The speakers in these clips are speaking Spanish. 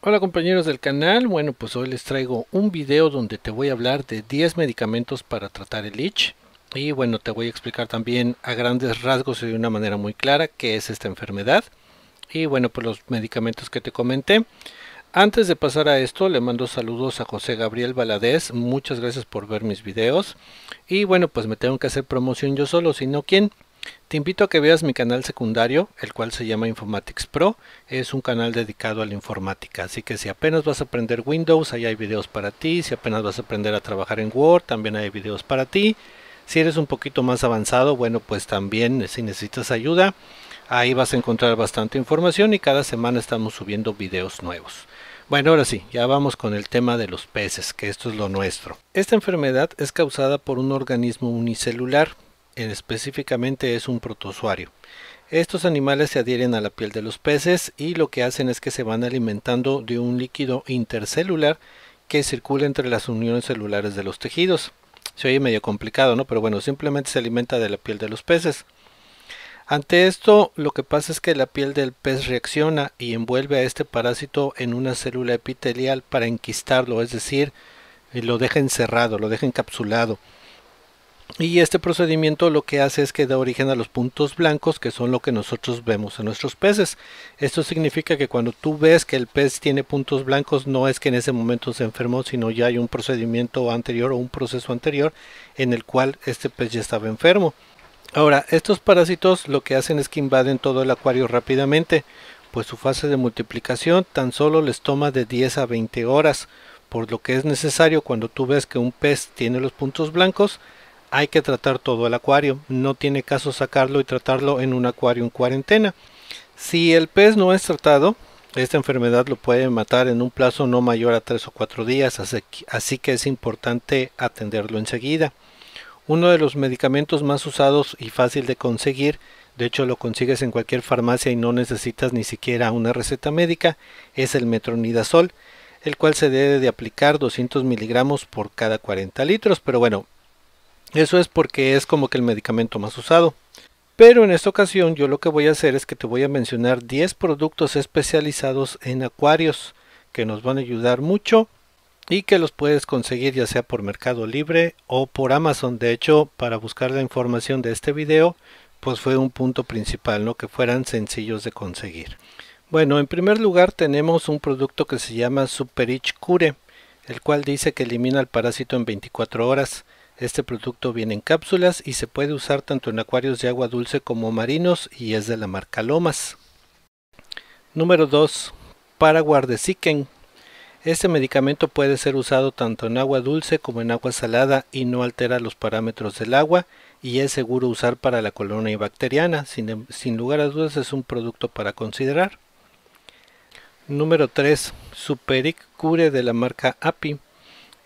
Hola compañeros del canal, bueno pues hoy les traigo un video donde te voy a hablar de 10 medicamentos para tratar el itch y bueno te voy a explicar también a grandes rasgos y de una manera muy clara qué es esta enfermedad y bueno, pues los medicamentos que te comenté. Antes de pasar a esto, le mando saludos a José Gabriel Valadés. Muchas gracias por ver mis videos. Y bueno, pues me tengo que hacer promoción yo solo, si no, quién. Te invito a que veas mi canal secundario, el cual se llama Informatics Pro. Es un canal dedicado a la informática. Así que si apenas vas a aprender Windows, ahí hay videos para ti. Si apenas vas a aprender a trabajar en Word, también hay videos para ti. Si eres un poquito más avanzado, bueno, pues también si necesitas ayuda, Ahí vas a encontrar bastante información y cada semana estamos subiendo videos nuevos. Bueno, ahora sí, ya vamos con el tema de los peces, que esto es lo nuestro. Esta enfermedad es causada por un organismo unicelular, específicamente es un protozoario. Estos animales se adhieren a la piel de los peces y lo que hacen es que se van alimentando de un líquido intercelular que circula entre las uniones celulares de los tejidos. Se oye medio complicado, ¿no? Pero bueno, simplemente se alimenta de la piel de los peces. Ante esto, lo que pasa es que la piel del pez reacciona y envuelve a este parásito en una célula epitelial para enquistarlo, es decir, eh, lo deja encerrado, lo deja encapsulado. Y este procedimiento lo que hace es que da origen a los puntos blancos, que son lo que nosotros vemos en nuestros peces. Esto significa que cuando tú ves que el pez tiene puntos blancos, no es que en ese momento se enfermó, sino ya hay un procedimiento anterior o un proceso anterior en el cual este pez ya estaba enfermo. Ahora, estos parásitos lo que hacen es que invaden todo el acuario rápidamente, pues su fase de multiplicación tan solo les toma de 10 a 20 horas, por lo que es necesario cuando tú ves que un pez tiene los puntos blancos, hay que tratar todo el acuario, no tiene caso sacarlo y tratarlo en un acuario en cuarentena. Si el pez no es tratado, esta enfermedad lo puede matar en un plazo no mayor a 3 o 4 días, así que es importante atenderlo enseguida. Uno de los medicamentos más usados y fácil de conseguir, de hecho lo consigues en cualquier farmacia y no necesitas ni siquiera una receta médica, es el metronidazol, el cual se debe de aplicar 200 miligramos por cada 40 litros, pero bueno, eso es porque es como que el medicamento más usado. Pero en esta ocasión yo lo que voy a hacer es que te voy a mencionar 10 productos especializados en acuarios que nos van a ayudar mucho y que los puedes conseguir ya sea por Mercado Libre o por Amazon. De hecho, para buscar la información de este video, pues fue un punto principal, ¿no? Que fueran sencillos de conseguir. Bueno, en primer lugar tenemos un producto que se llama Superich Cure, el cual dice que elimina el parásito en 24 horas. Este producto viene en cápsulas y se puede usar tanto en acuarios de agua dulce como marinos y es de la marca Lomas. Número 2. Siken. Este medicamento puede ser usado tanto en agua dulce como en agua salada y no altera los parámetros del agua y es seguro usar para la colonia bacteriana. Sin, em, lugar a dudas es un producto para considerar. Número 3. Superic Cure de la marca API.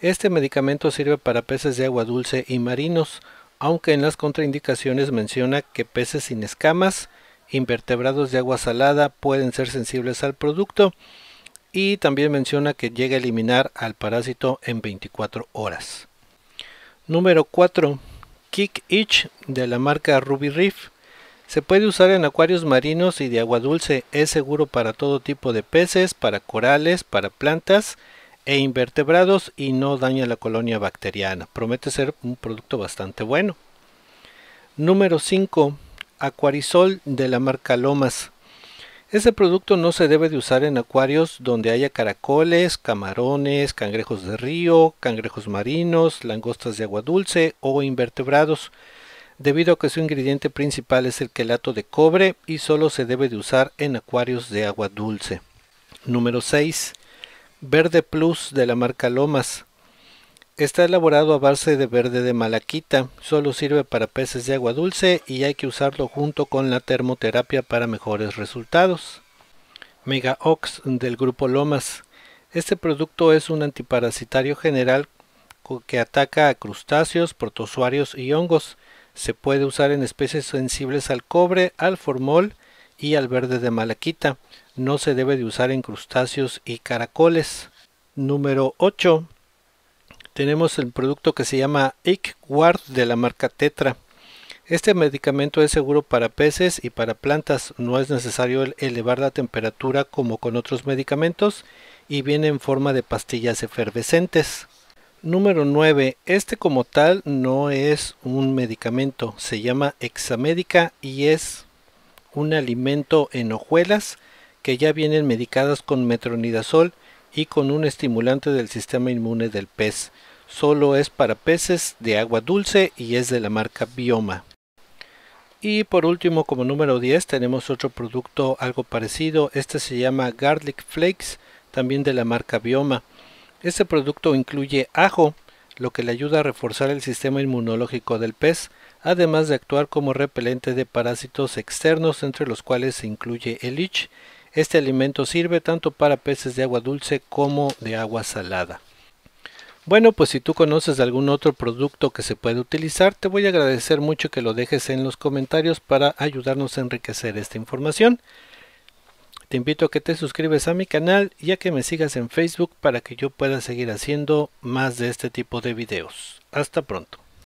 Este medicamento sirve para peces de agua dulce y marinos, aunque en las contraindicaciones menciona que peces sin escamas, invertebrados de agua salada pueden ser sensibles al producto y también menciona que llega a eliminar al parásito en 24 horas. Número 4. Kick Itch de la marca Ruby Reef. Se puede usar en acuarios marinos y de agua dulce. Es seguro para todo tipo de peces, para corales, para plantas e invertebrados y no daña la colonia bacteriana. Promete ser un producto bastante bueno. Número 5. Acuarisol de la marca Lomas. Este producto no se debe de usar en acuarios donde haya caracoles, camarones, cangrejos de río, cangrejos marinos, langostas de agua dulce o invertebrados, debido a que su ingrediente principal es el quelato de cobre y solo se debe de usar en acuarios de agua dulce. Número 6. Verde Plus de la marca Lomas. Está elaborado a base de verde de malaquita, solo sirve para peces de agua dulce y hay que usarlo junto con la termoterapia para mejores resultados. Mega Ox del grupo Lomas. Este producto es un antiparasitario general que ataca a crustáceos, protozoarios y hongos. Se puede usar en especies sensibles al cobre, al formol y al verde de malaquita. No se debe de usar en crustáceos y caracoles. Número 8 tenemos el producto que se llama Icward de la marca Tetra. Este medicamento es seguro para peces y para plantas, no es necesario elevar la temperatura como con otros medicamentos y viene en forma de pastillas efervescentes. Número 9. Este como tal no es un medicamento, se llama hexamédica y es un alimento en hojuelas que ya vienen medicadas con metronidazol y con un estimulante del sistema inmune del pez. Solo es para peces de agua dulce y es de la marca Bioma. Y por último, como número 10, tenemos otro producto algo parecido. Este se llama Garlic Flakes, también de la marca Bioma. Este producto incluye ajo, lo que le ayuda a reforzar el sistema inmunológico del pez, además de actuar como repelente de parásitos externos, entre los cuales se incluye el ich este alimento sirve tanto para peces de agua dulce como de agua salada. Bueno, pues si tú conoces algún otro producto que se puede utilizar, te voy a agradecer mucho que lo dejes en los comentarios para ayudarnos a enriquecer esta información. Te invito a que te suscribes a mi canal y a que me sigas en Facebook para que yo pueda seguir haciendo más de este tipo de videos. Hasta pronto.